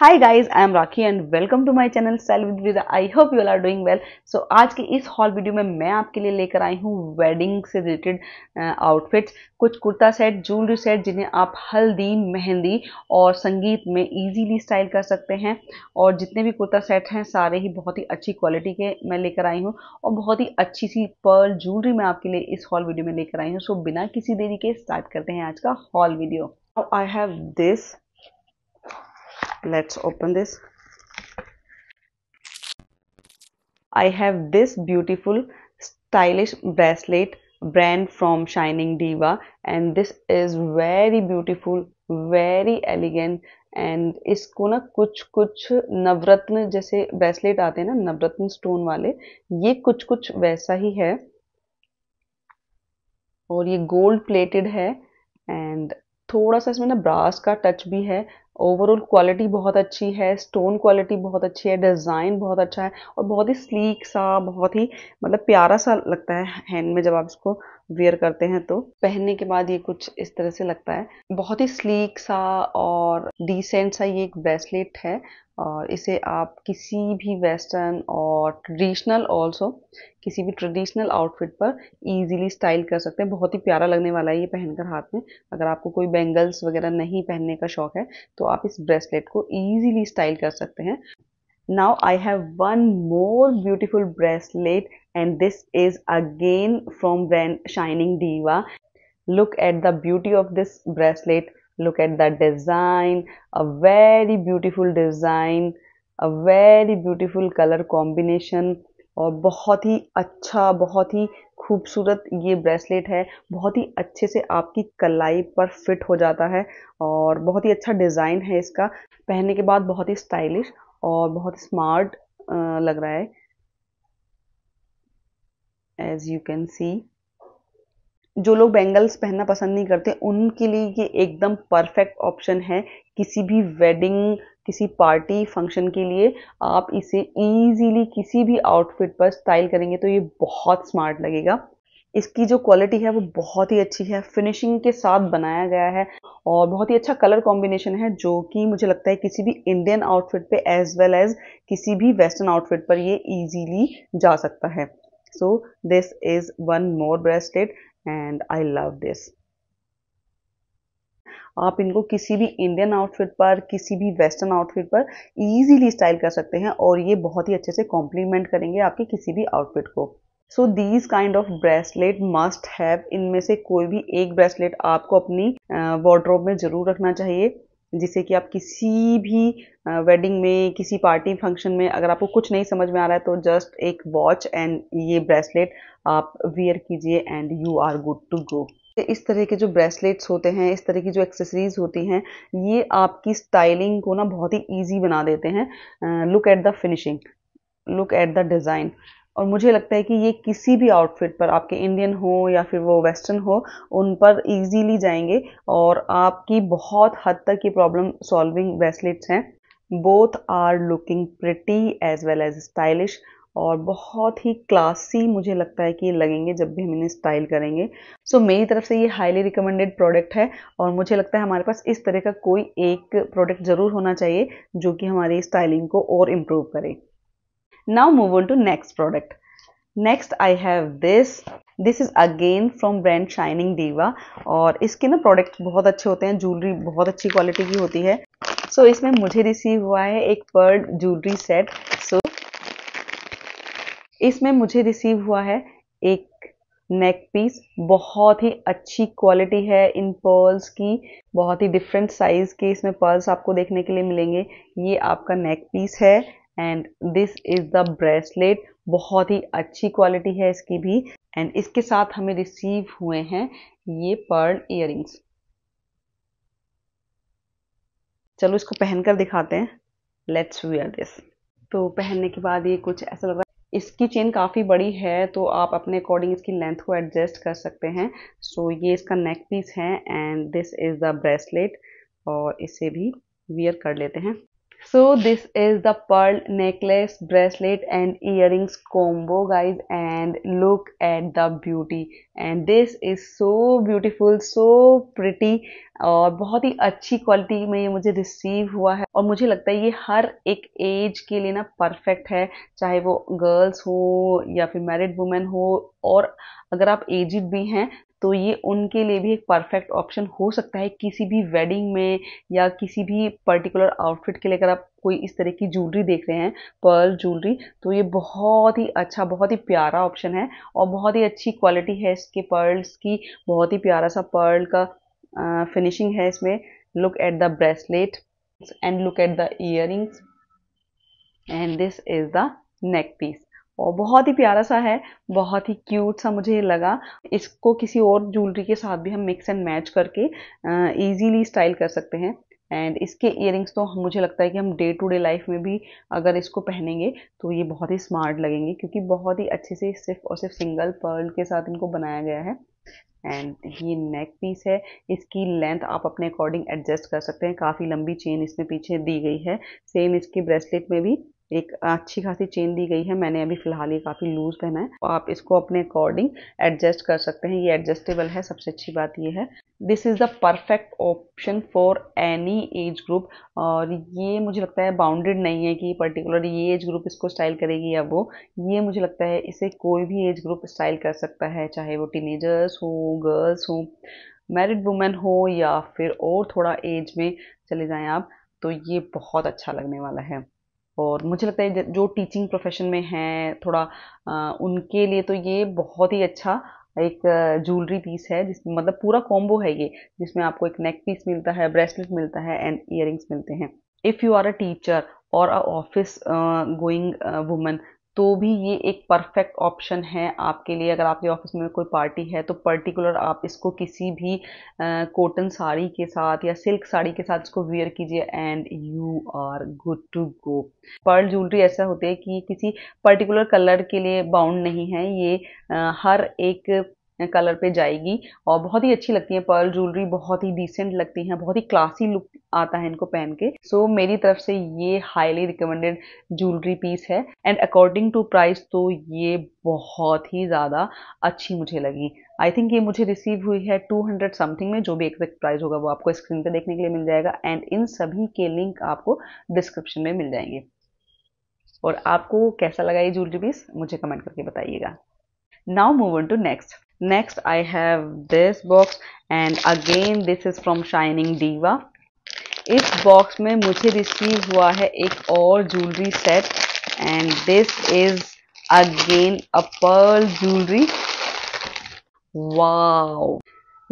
high guys I am Rakhi and welcome to my channel sale with vida I hope you are doing well so आज के इस hall video में मैं आपके लिए लेकर आई हूँ वेडिंग से रिलेटेड आउटफिट्स uh, कुछ कुर्ता सेट ज्वेलरी सेट जिन्हें आप हल्दी मेहंदी और संगीत में ईजीली स्टाइल कर सकते हैं और जितने भी कुर्ता सेट हैं सारे ही बहुत ही अच्छी क्वालिटी के मैं लेकर आई हूँ और बहुत ही अच्छी सी पर्ल ज्वेलरी मैं आपके लिए इस हॉल वीडियो में लेकर आई हूँ सो बिना किसी देरी के स्टार्ट करते हैं आज का haul video I have this let's open this i have this beautiful stylish bracelet brand from shining diva and this is very beautiful very elegant and इसको ना कुछ कुछ नवरत्न जैसे ब्रेसलेट आते हैं ना नवरत्न स्टोन वाले ये कुछ कुछ वैसा ही है और ये गोल्ड प्लेटेड है एंड थोड़ा सा इसमें ना ब्रास का टच भी है ओवरऑल क्वालिटी बहुत अच्छी है स्टोन क्वालिटी बहुत अच्छी है डिज़ाइन बहुत अच्छा है और बहुत ही स्लीक सा बहुत ही मतलब प्यारा सा लगता है हैंड में जब आप इसको वेयर करते हैं तो पहनने के बाद ये कुछ इस तरह से लगता है बहुत ही स्लीक सा और डिसेंट सा ये एक ब्रेसलेट है और इसे आप किसी भी वेस्टर्न और ट्रेडिशनल ऑल्सो किसी भी ट्रेडिशनल आउटफिट पर इजीली स्टाइल कर सकते हैं बहुत ही प्यारा लगने वाला है ये पहनकर हाथ में अगर आपको कोई बैंगल्स वगैरह नहीं पहनने का शौक है तो आप इस ब्रेसलेट को ईजिली स्टाइल कर सकते हैं now I have one more beautiful bracelet and this is again from brand Shining Diva look at the beauty of this bracelet look at that design a very beautiful design a very beautiful color combination और बहुत ही अच्छा बहुत ही खूबसूरत ये bracelet है बहुत ही अच्छे से आपकी कलाई पर फिट हो जाता है और बहुत ही अच्छा डिज़ाइन है इसका पहनने के बाद बहुत ही स्टाइलिश और बहुत स्मार्ट लग रहा है एज यू कैन सी जो लोग बैंगल्स पहनना पसंद नहीं करते उनके लिए ये एकदम परफेक्ट ऑप्शन है किसी भी वेडिंग किसी पार्टी फंक्शन के लिए आप इसे ईजीली किसी भी आउटफिट पर स्टाइल करेंगे तो ये बहुत स्मार्ट लगेगा इसकी जो क्वालिटी है वो बहुत ही अच्छी है फिनिशिंग के साथ बनाया गया है और बहुत ही अच्छा कलर कॉम्बिनेशन है जो कि मुझे लगता है किसी भी इंडियन आउटफिट पे एज वेल एज किसी भी वेस्टर्न आउटफिट पर ये इजीली जा सकता है so this is one more bracelet and I love this आप इनको किसी भी इंडियन आउटफिट पर किसी भी वेस्टर्न आउटफिट पर इजीली स्टाइल कर सकते हैं और ये बहुत ही अच्छे से कॉम्प्लीमेंट करेंगे आपके किसी भी आउटफिट को so these kind of bracelet must have इनमें से कोई भी एक ब्रेसलेट आपको अपनी वॉर्ड्रोब में ज़रूर रखना चाहिए जिससे कि आप किसी भी वेडिंग में किसी पार्टी फंक्शन में अगर आपको कुछ नहीं समझ में आ रहा है तो जस्ट एक वॉच एंड ये ब्रेसलेट आप वियर कीजिए and you are good to go इस तरह के जो ब्रेसलेट्स होते हैं इस तरह की जो एक्सेसरीज होती हैं ये आपकी स्टाइलिंग को ना बहुत ही ईजी बना देते हैं look at the finishing look at the design और मुझे लगता है कि ये किसी भी आउटफिट पर आपके इंडियन हो या फिर वो वेस्टर्न हो उन पर इजीली जाएंगे और आपकी बहुत हद तक ये प्रॉब्लम सॉल्विंग ब्रेसलेट्स हैं both are looking pretty as well as stylish और बहुत ही क्लासी मुझे लगता है कि ये लगेंगे जब भी हम इन्हें स्टाइल करेंगे सो so, मेरी तरफ से ये हाईली रिकमेंडेड प्रोडक्ट है और मुझे लगता है हमारे पास इस तरह का कोई एक प्रोडक्ट ज़रूर होना चाहिए जो कि हमारी स्टाइलिंग को और इम्प्रूव करे now move on to next product next I have this this is again from brand Shining Diva और इसके ना प्रोडक्ट बहुत अच्छे होते हैं ज्वेलरी बहुत अच्छी क्वालिटी की होती है सो so, इसमें मुझे रिसीव हुआ है एक पर्ड ज्वेलरी सेट सो इसमें मुझे रिसीव हुआ है एक नेक पीस बहुत ही अच्छी क्वालिटी है इन पर्ल्स की बहुत ही डिफरेंट साइज़ के इसमें पर्ल्स आपको देखने के लिए मिलेंगे ये आपका नेक पीस है and this is the bracelet बहुत ही अच्छी क्वालिटी है इसकी भी एंड इसके साथ हमें रिसीव हुए हैं ये पर्ल इयर चलो इसको पहनकर दिखाते हैं लेट्स वेयर दिस तो पहनने के बाद ये कुछ ऐसा लग रहा है इसकी चेन काफ़ी बड़ी है तो आप अपने अकॉर्डिंग इसकी लेंथ को एडजस्ट कर सकते हैं सो so, ये इसका नेक पीस है and this is the bracelet और इसे भी वियर कर लेते हैं so this is the pearl necklace bracelet and earrings combo guys and look at the beauty and this is so beautiful so pretty और बहुत ही अच्छी क्वालिटी में ये मुझे रिसीव हुआ है और मुझे लगता है ये हर एक एज के लिए ना परफेक्ट है चाहे वो गर्ल्स हो या फिर मैरिड वुमेन हो और अगर आप एजिड भी हैं तो ये उनके लिए भी एक परफेक्ट ऑप्शन हो सकता है किसी भी वेडिंग में या किसी भी पर्टिकुलर आउटफिट के लिए अगर आप कोई इस तरह की ज्वेलरी देख रहे हैं पर्ल ज्वेलरी तो ये बहुत ही अच्छा बहुत ही प्यारा ऑप्शन है और बहुत ही अच्छी क्वालिटी है इसके पर्ल्स की बहुत ही प्यारा सा पर्ल का फिनिशिंग है इसमें look at the bracelet and look at the ear and this is the neck piece और बहुत ही प्यारा सा है बहुत ही क्यूट सा मुझे लगा इसको किसी और ज्वेलरी के साथ भी हम मिक्स एंड मैच करके ईजीली स्टाइल कर सकते हैं एंड इसके इयरिंग्स तो मुझे लगता है कि हम डे टू डे लाइफ में भी अगर इसको पहनेंगे तो ये बहुत ही स्मार्ट लगेंगे क्योंकि बहुत ही अच्छे से सिर्फ और सिर्फ सिंगल पर्ल के साथ इनको बनाया गया है एंड ये नेक पीस है इसकी लेंथ आप अपने अकॉर्डिंग एडजस्ट कर सकते हैं काफ़ी लंबी चेन इसमें पीछे दी गई है सेम इसके ब्रेसलेट में भी एक अच्छी खासी चेन दी गई है मैंने अभी फ़िलहाल ये काफ़ी लूज़ पहना है तो आप इसको अपने अकॉर्डिंग एडजस्ट कर सकते हैं ये एडजस्टेबल है सबसे अच्छी बात ये है this is the perfect option for any age group और ये मुझे लगता है बाउंडेड नहीं है कि पर्टिकुलर ये एज ग्रुप इसको स्टाइल करेगी या वो ये मुझे लगता है इसे कोई भी एज ग्रुप स्टाइल कर सकता है चाहे वो टीनेजर्स हो गर्ल्स हो मैरिड वुमेन हो या फिर और थोड़ा एज में चले जाएं आप तो ये बहुत अच्छा लगने वाला है और मुझे लगता है जो टीचिंग प्रोफेशन में हैं थोड़ा आ, उनके लिए तो ये बहुत ही अच्छा एक ज्वेलरी पीस है जिस मतलब पूरा कॉम्बो है ये जिसमें आपको एक नेक पीस मिलता है ब्रेसलेट मिलता है एंड इयर मिलते हैं if you are a teacher और अ ऑफिस गोइंग वुमन तो भी ये एक परफेक्ट ऑप्शन है आपके लिए अगर आपके ऑफिस में कोई पार्टी है तो पर्टिकुलर आप इसको किसी भी कॉटन साड़ी के साथ या सिल्क साड़ी के साथ इसको वेयर कीजिए and you are good to go pearl jewellery ऐसा होती है कि किसी पर्टिकुलर कलर के लिए बाउंड नहीं है ये आ, हर एक कलर पे जाएगी और बहुत ही अच्छी लगती है पर्ल ज्वेलरी बहुत ही डिसेंट लगती है बहुत ही क्लासी लुक आता है इनको पहन के सो so, मेरी तरफ से ये हाईली रिकमेंडेड ज्वेलरी पीस है एंड अकॉर्डिंग टू प्राइस तो ये बहुत ही ज़्यादा अच्छी मुझे लगी आई थिंक ये मुझे रिसीव हुई है 200 समथिंग में जो भी एग्जैक्ट प्राइस होगा वो आपको स्क्रीन पे देखने के लिए मिल जाएगा एंड इन सभी के लिंक आपको डिस्क्रिप्शन में मिल जाएंगे और आपको कैसा लगा ये ज्वेलरी पीस मुझे कमेंट करके बताइएगा now move on to next next i have this box and again this is from shining diva इस बॉक्स में मुझे रिसीव हुआ है एक और jewellery set and this is again a pearl jewellery wow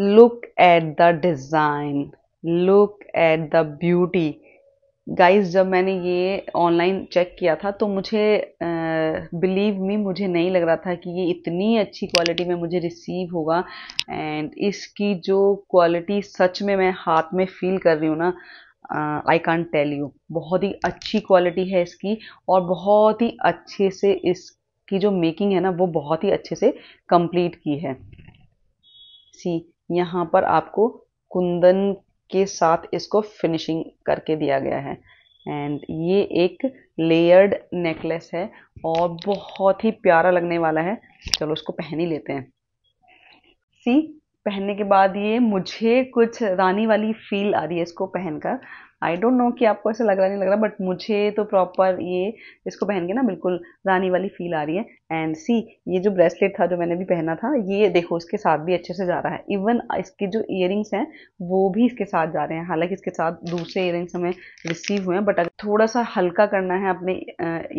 look at the design look at the beauty guys जब मैंने ये ऑनलाइन चेक किया था तो मुझे बिलीव uh, मी मुझे नहीं लग रहा था कि ये इतनी अच्छी क्वालिटी में मुझे रिसीव होगा एंड इसकी जो क्वालिटी सच में मैं हाथ में फील कर रही हूँ ना आई कान टेल यू बहुत ही अच्छी क्वालिटी है इसकी और बहुत ही अच्छे से इसकी जो मेकिंग है ना वो बहुत ही अच्छे से कंप्लीट की है सी यहाँ पर आपको कुंदन के साथ इसको फिनिशिंग करके दिया गया है एंड ये एक लेयर्ड नेकलेस है और बहुत ही प्यारा लगने वाला है चलो उसको पहन ही लेते हैं सी पहनने के बाद ये मुझे कुछ रानी वाली फील आ रही है इसको पहनकर आई डोंट नो कि आपको ऐसा लग रहा नहीं लग रहा बट मुझे तो प्रॉपर ये इसको पहन के ना बिल्कुल रानी वाली फील आ रही है एंड सी ये जो ब्रेसलेट था जो मैंने भी पहना था ये देखो इसके साथ भी अच्छे से जा रहा है इवन इसके जो इयर हैं वो भी इसके साथ जा रहे हैं हालांकि इसके साथ दूसरे रिंग्स हमें रिसीव हुए हैं बट अगर थोड़ा सा हल्का करना है अपने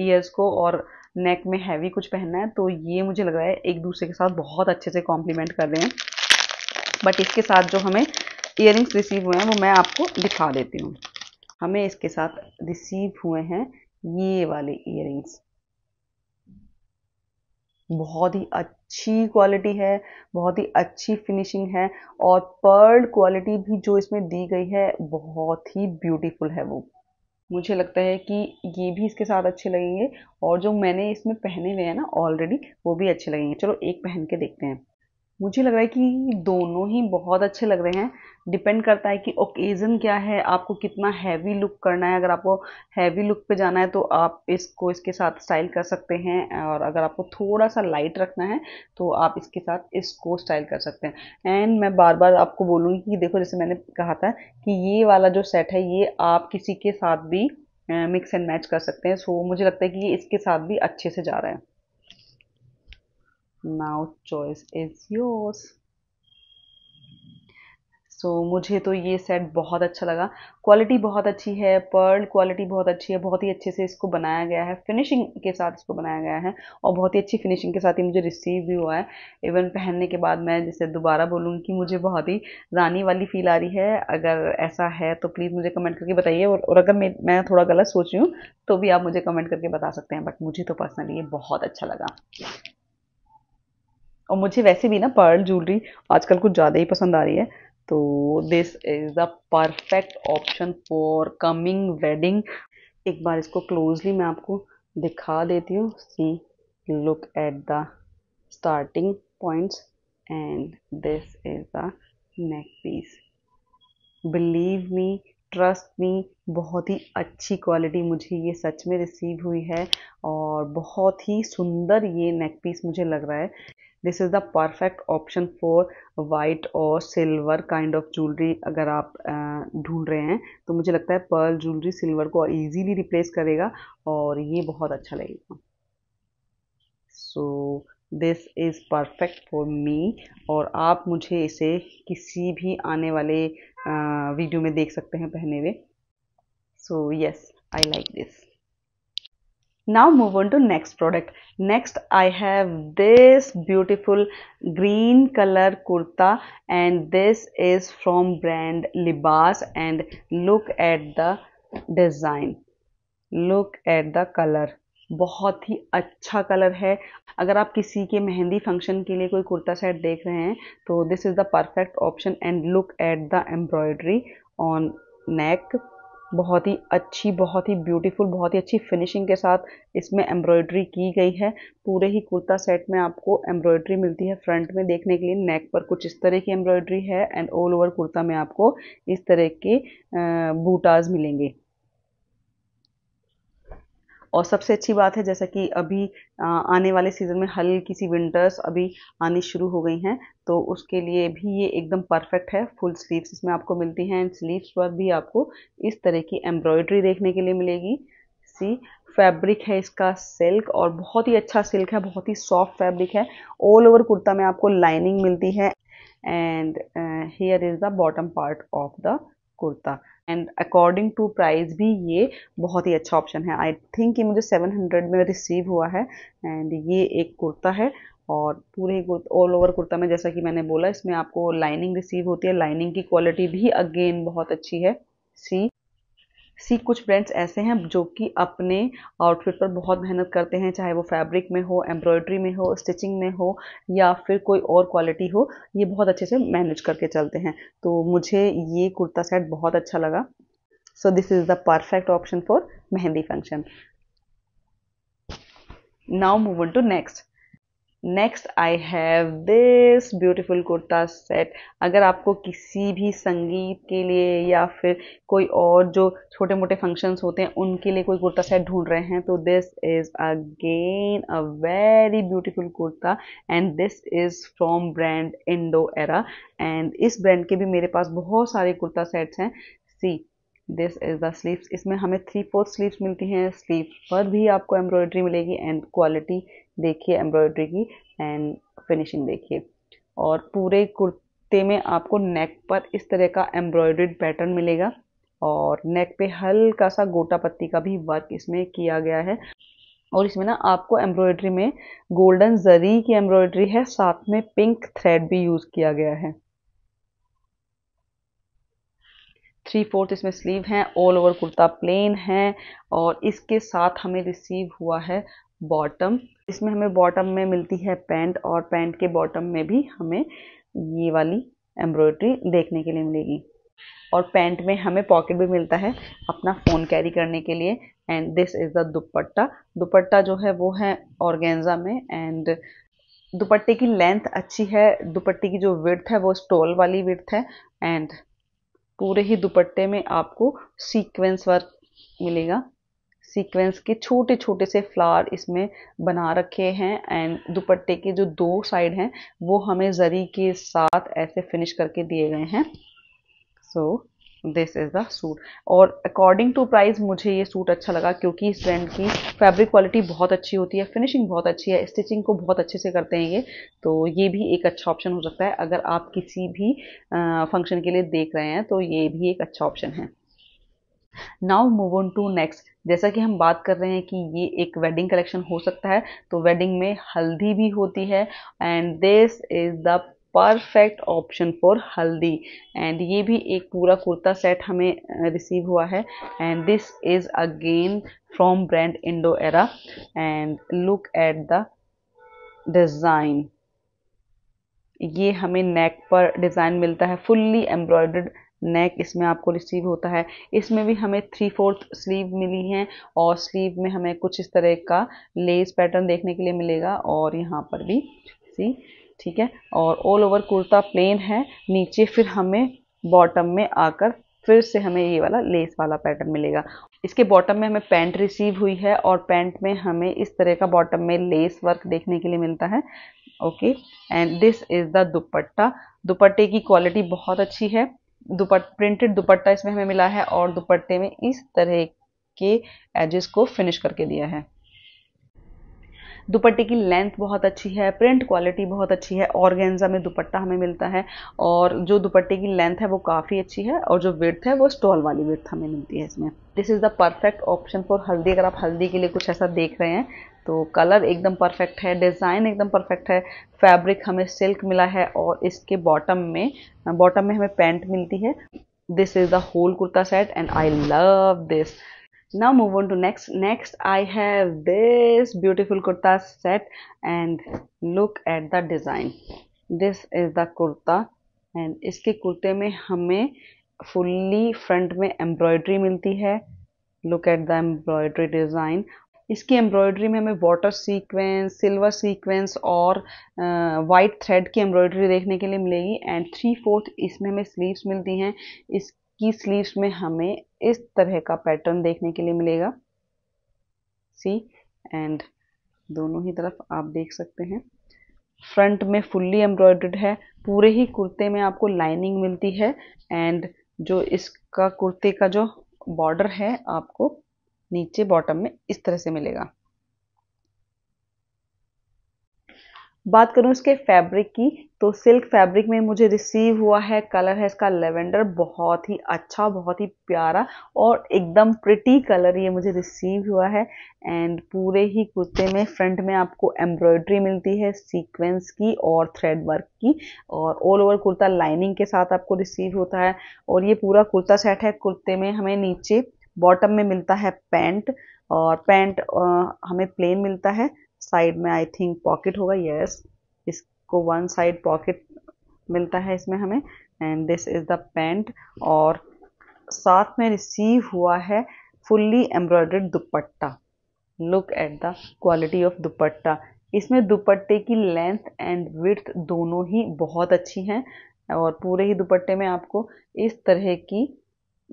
ईयर्स को और नेक में हैवी कुछ पहनना है तो ये मुझे लग रहा है एक दूसरे के साथ बहुत अच्छे से कॉम्प्लीमेंट कर रहे हैं बट इसके साथ जो हमें ईयर रिसीव हुए हैं वो मैं आपको दिखा देती हूँ हमें इसके साथ रिसीव हुए हैं ये वाले ईयर बहुत ही अच्छी क्वालिटी है बहुत ही अच्छी फिनिशिंग है और पर्ल क्वालिटी भी जो इसमें दी गई है बहुत ही ब्यूटीफुल है वो मुझे लगता है कि ये भी इसके साथ अच्छे लगेंगे और जो मैंने इसमें पहने हुए हैं ना ऑलरेडी वो भी अच्छे लगेंगे चलो एक पहन के देखते हैं मुझे लग रहा है कि दोनों ही बहुत अच्छे लग रहे हैं डिपेंड करता है कि ओकेज़न क्या है आपको कितना हैवी लुक करना है अगर आपको हैवी लुक पे जाना है तो आप इसको इसके साथ स्टाइल कर सकते हैं और अगर आपको थोड़ा सा लाइट रखना है तो आप इसके साथ इसको स्टाइल कर सकते हैं एंड मैं बार बार आपको बोलूँगी कि देखो जैसे मैंने कहा था कि ये वाला जो सेट है ये आप किसी के साथ भी मिक्स एंड मैच कर सकते हैं सो मुझे लगता है कि ये इसके साथ भी अच्छे से जा रहा है now choice is yours so मुझे तो ये सेट बहुत अच्छा लगा क्वालिटी बहुत अच्छी है पर्ल क्वालिटी बहुत अच्छी है बहुत ही अच्छे से इसको बनाया गया है फिनिशिंग के साथ इसको बनाया गया है और बहुत ही अच्छी फिनिशिंग के साथ ही मुझे रिसीव भी हुआ है इवन पहनने के बाद मैं जैसे दोबारा बोलूँ कि मुझे बहुत ही रानी वाली फील आ रही है अगर ऐसा है तो प्लीज़ मुझे कमेंट करके बताइए और, और अगर मैं मैं थोड़ा गलत सोच रही हूँ तो भी आप मुझे कमेंट करके बता सकते हैं बट मुझे तो पर्सनली ये बहुत अच्छा लगा और मुझे वैसे भी ना पर्ल ज्वेलरी आजकल कुछ ज़्यादा ही पसंद आ रही है तो this is the perfect option for coming wedding एक बार इसको क्लोजली मैं आपको दिखा देती हूँ see look at the starting points and this is the neck piece believe me trust me बहुत ही अच्छी क्वालिटी मुझे ये सच में रिसीव हुई है और बहुत ही सुंदर ये नेक पीस मुझे लग रहा है this is the perfect option for white और सिल्वर काइंड ऑफ ज्वेलरी अगर आप ढूंढ रहे हैं तो मुझे लगता है पर्ल ज्वेलरी सिल्वर को ईजीली रिप्लेस करेगा और ये बहुत अच्छा लगेगा so this is perfect for me और आप मुझे इसे किसी भी आने वाले वीडियो में देख सकते हैं पहने हुए so yes I like this now move on to next product next i have this beautiful green color kurta and this is from brand libas and look at the design look at the color बहुत ही अच्छा colour है अगर आप किसी के mehndi function के लिए कोई कुर्ता सेट देख रहे हैं तो this is the perfect option and look at the embroidery on neck बहुत ही अच्छी बहुत ही ब्यूटीफुल बहुत ही अच्छी फिनिशिंग के साथ इसमें एम्ब्रॉयड्री की गई है पूरे ही कुर्ता सेट में आपको एम्ब्रॉयड्री मिलती है फ्रंट में देखने के लिए नेक पर कुछ इस तरह की एम्ब्रॉयड्री है एंड ऑल ओवर कुर्ता में आपको इस तरह के बूटाज मिलेंगे और सबसे अच्छी बात है जैसा कि अभी आने वाले सीज़न में हल्की सी विंटर्स अभी आनी शुरू हो गई हैं तो उसके लिए भी ये एकदम परफेक्ट है फुल स्लीव्स इसमें आपको मिलती हैं एंड स्लीव्स पर भी आपको इस तरह की एम्ब्रॉयड्री देखने के लिए मिलेगी सी फैब्रिक है इसका सिल्क और बहुत ही अच्छा सिल्क है बहुत ही सॉफ्ट फैब्रिक है ऑल ओवर कुर्ता में आपको लाइनिंग मिलती है and here is the bottom part of the kurta and according to price भी ये बहुत ही अच्छा ऑप्शन है आई थिंक ये मुझे 700 में रिसीव हुआ है एंड ये एक कुर्ता है और पूरे ऑल ओवर कुर्ता में जैसा कि मैंने बोला इसमें आपको लाइनिंग रिसीव होती है लाइनिंग की क्वालिटी भी अगेन बहुत अच्छी है सी सी कुछ ब्रांड्स ऐसे हैं जो कि अपने आउटफिट पर बहुत मेहनत करते हैं चाहे वो फैब्रिक में हो एम्ब्रॉयड्री में हो स्टिचिंग में हो या फिर कोई और क्वालिटी हो ये बहुत अच्छे से मैनेज करके चलते हैं तो मुझे ये कुर्ता सेट बहुत अच्छा लगा so this is the perfect option for mehndi function now move to next next I have this beautiful kurta set अगर आपको किसी भी संगीत के लिए या फिर कोई और जो छोटे मोटे फंक्शंस होते हैं उनके लिए कोई कुर्ता सेट ढूंढ रहे हैं तो this is again a very beautiful kurta and this is from brand Indo Era and इस ब्रांड के भी मेरे पास बहुत सारे कुर्ता सेट्स हैं see this is the sleeves इसमें हमें थ्री फोर्थ स्लीव्स मिलती हैं स्लीव पर भी आपको एम्ब्रॉयडरी मिलेगी एंड क्वालिटी देखिए एम्ब्रॉयड्री की एंड फिनिशिंग देखिए और पूरे कुर्ते में आपको नेक पर इस तरह का एम्ब्रॉयड्रीड पैटर्न मिलेगा और नेक पे हल्का सा गोटा पत्ती का भी वर्क इसमें किया गया है और इसमें ना आपको एम्ब्रॉयड्री में गोल्डन जरी की एम्ब्रॉयड्री है साथ में पिंक थ्रेड भी यूज़ किया गया है थ्री फोर्थ इसमें स्लीव है ऑल ओवर कुर्ता प्लेन है और इसके साथ हमें रिसीव हुआ है बॉटम इसमें हमें बॉटम में मिलती है पैंट और पैंट के बॉटम में भी हमें ये वाली एम्ब्रॉयड्री देखने के लिए मिलेगी और पैंट में हमें पॉकेट भी मिलता है अपना फ़ोन कैरी करने के लिए and this is the dupatta dupatta जो है वो है ऑर्गेंजा में एंड दुपट्टे की लेंथ अच्छी है दुपट्टे की जो विर्थ है वो स्टोल वाली विर्थ है एंड पूरे ही दुपट्टे में आपको सीक्वेंस वर्क मिलेगा सीक्वेंस के छोटे छोटे से फ्लावर इसमें बना रखे हैं एंड दुपट्टे के जो दो साइड हैं वो हमें जरी के साथ ऐसे फिनिश करके दिए गए हैं so this is the suit और अकॉर्डिंग टू प्राइस मुझे ये सूट अच्छा लगा क्योंकि इस ब्रांड की फैब्रिक क्वालिटी बहुत अच्छी होती है फिनिशिंग बहुत अच्छी है स्टिचिंग को बहुत अच्छे से करते हैं ये तो ये भी एक अच्छा ऑप्शन हो सकता है अगर आप किसी भी फंक्शन के लिए देख रहे हैं तो ये भी एक अच्छा ऑप्शन है now move on to next जैसा कि हम बात कर रहे हैं कि ये एक वेडिंग कलेक्शन हो सकता है तो वेडिंग में हल्दी भी होती है and this is the perfect option for haldi and ये भी एक पूरा कुर्ता सेट हमें रिसीव हुआ है and this is again from brand Indo Era and look at the design ये हमें नेक पर डिज़ाइन मिलता है फुल्ली एम्ब्रॉयडर्ड नेक इसमें आपको रिसीव होता है इसमें भी हमें थ्री फोर्थ स्लीव मिली है और स्लीव में हमें कुछ इस तरह का लेस पैटर्न देखने के लिए मिलेगा और यहाँ पर भी सी ठीक है और ऑल ओवर कुर्ता प्लेन है नीचे फिर हमें बॉटम में आकर फिर से हमें ये वाला लेस वाला पैटर्न मिलेगा इसके बॉटम में हमें पैंट रिसीव हुई है और पैंट में हमें इस तरह का बॉटम में लेस वर्क देखने के लिए मिलता है okay and this is the dupatta दुपट्टे की क्वालिटी बहुत अच्छी है दुपट प्रिंटेड दुपट्टा इसमें हमें मिला है और दुपट्टे में इस तरह के एजेस को फिनिश करके दिया है दुपट्टे की लेंथ बहुत अच्छी है प्रिंट क्वालिटी बहुत अच्छी है ऑर्गेन्जा में दुपट्टा हमें मिलता है और जो दुपट्टे की लेंथ है वो काफ़ी अच्छी है और जो विर्थ है वो स्टॉल वाली विर्थ हमें मिलती है इसमें this is the perfect option for haldi अगर आप हल्दी के लिए कुछ ऐसा देख रहे हैं तो कलर एकदम परफेक्ट है डिज़ाइन एकदम परफेक्ट है फैब्रिक हमें सिल्क मिला है और इसके बॉटम में बॉटम में हमें पैंट मिलती है this is the whole kurta set and I love this now move on to next next I have this beautiful kurta set and look at the design this is the kurta and इसके कुर्ते में हमें fully front में embroidery मिलती है look at the embroidery design इसकी embroidery में हमें वाटर सीक्वेंस सिल्वर सीक्वेंस और वाइट थ्रेड की एम्ब्रॉयडरी देखने के लिए मिलेगी एंड थ्री फोर्थ इसमें हमें स्लीव्स मिलती हैं इसकी स्लीव्स में हमें इस तरह का पैटर्न देखने के लिए मिलेगा सी एंड दोनों ही तरफ आप देख सकते हैं फ्रंट में फुल्ली एम्ब्रॉयड है पूरे ही कुर्ते में आपको लाइनिंग मिलती है एंड जो इसका कुर्ते का जो बॉर्डर है आपको नीचे बॉटम में इस तरह से मिलेगा बात करूं इसके फैब्रिक की तो सिल्क फैब्रिक में मुझे रिसीव हुआ है कलर है इसका लेवेंडर बहुत ही अच्छा बहुत ही प्यारा और एकदम प्रिटी कलर ये मुझे रिसीव हुआ है एंड पूरे ही कुर्ते में फ्रंट में आपको एम्ब्रॉयड्री मिलती है सीक्वेंस की और थ्रेड वर्क की और ऑल ओवर कुर्ता लाइनिंग के साथ आपको रिसीव होता है और ये पूरा कुर्ता सेट है कुर्ते में हमें नीचे बॉटम में मिलता है पैंट और पैंट हमें प्लेन मिलता है साइड में आई थिंक पॉकेट होगा यस इसको वन साइड पॉकेट मिलता है इसमें हमें and this is the pant और साथ में रिसीव हुआ है fully embroidered dupatta look at the quality of dupatta इसमें दुपट्टे की लेंथ एंड विथ दोनों ही बहुत अच्छी हैं और पूरे ही दुपट्टे में आपको इस तरह की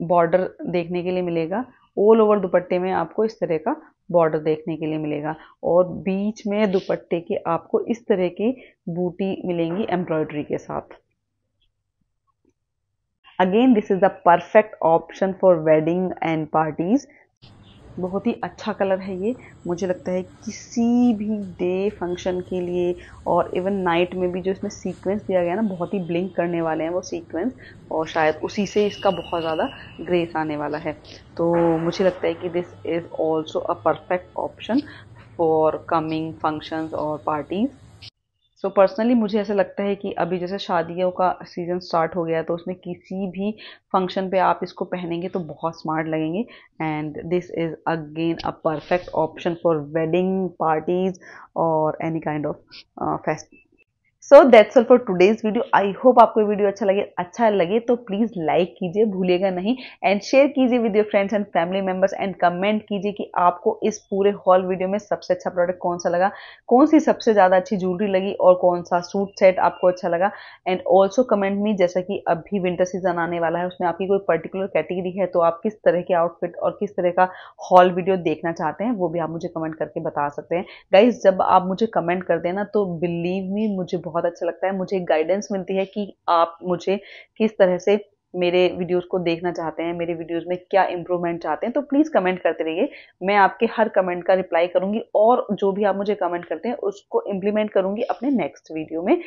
बॉर्डर देखने के लिए मिलेगा ऑल ओवर दुपट्टे में आपको इस तरह का बॉर्डर देखने के लिए मिलेगा और बीच में दुपट्टे के आपको इस तरह की बूटी मिलेंगी एम्ब्रॉयडरी के साथ again this is the perfect option for wedding and parties बहुत ही अच्छा कलर है ये मुझे लगता है किसी भी डे फंक्शन के लिए और इवन नाइट में भी जो इसमें सीक्वेंस दिया गया ना बहुत ही ब्लिंक करने वाले हैं वो सीक्वेंस और शायद उसी से इसका बहुत ज़्यादा ग्रेस आने वाला है तो मुझे लगता है कि this is also a perfect option for coming functions और पार्टीज़ सो so पर्सनली मुझे ऐसा लगता है कि अभी जैसे शादियों का सीज़न स्टार्ट हो गया तो उसमें किसी भी फंक्शन पे आप इसको पहनेंगे तो बहुत स्मार्ट लगेंगे and this is again a perfect option for wedding parties और any kind of fest so that's all for today's video I hope आपको वीडियो अच्छा लगे अच्छा लगे तो प्लीज़ लाइक कीजिए भूलिएगा नहीं एंड शेयर कीजिए with your friends and family members and comment कीजिए कि आपको इस पूरे हॉल वीडियो में सबसे अच्छा प्रोडक्ट कौन सा लगा कौन सी सबसे ज़्यादा अच्छी ज्वेलरी लगी और कौन सा सूट सेट आपको अच्छा लगा एंड ऑल्सो कमेंट मी जैसा कि अभी विंटर सीजन आने वाला है उसमें आपकी कोई पर्टिकुलर कैटेगरी है तो आप किस तरह के आउटफिट और किस तरह का हॉल वीडियो देखना चाहते हैं वो भी आप मुझे कमेंट करके बता सकते हैं गाइज जब आप मुझे कमेंट कर देना तो बिलीव मी मुझे बहुत बहुत अच्छा लगता है मुझे गाइडेंस मिलती है कि आप मुझे किस तरह से मेरे वीडियोस को देखना चाहते हैं मेरे वीडियोस में क्या इंप्रूवमेंट चाहते हैं तो प्लीज़ कमेंट करते रहिए मैं आपके हर कमेंट का रिप्लाई करूंगी और जो भी आप मुझे कमेंट करते हैं उसको इम्प्लीमेंट करूंगी अपने नेक्स्ट वीडियो में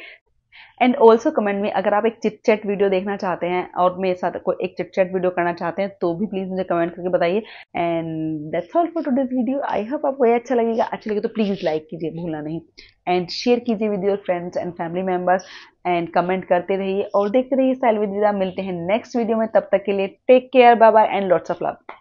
एंड ऑल्सो कमेंट में अगर आप एक चिट चैट वीडियो देखना चाहते हैं और मेरे साथ कोई एक चिट चैट वीडियो करना चाहते हैं तो भी प्लीज़ मुझे कमेंट करके बताइए and that's all for today video I hope आपको ये अच्छा लगेगा अच्छा लगे तो प्लीज़ लाइक कीजिए भूलना नहीं एंड शेयर कीजिए with your friends and family members and comment करते रहिए और देखते रहिए स्टाइल विद मिलते हैं नेक्स्ट वीडियो में तब तक के लिए take care bye bye and lots of love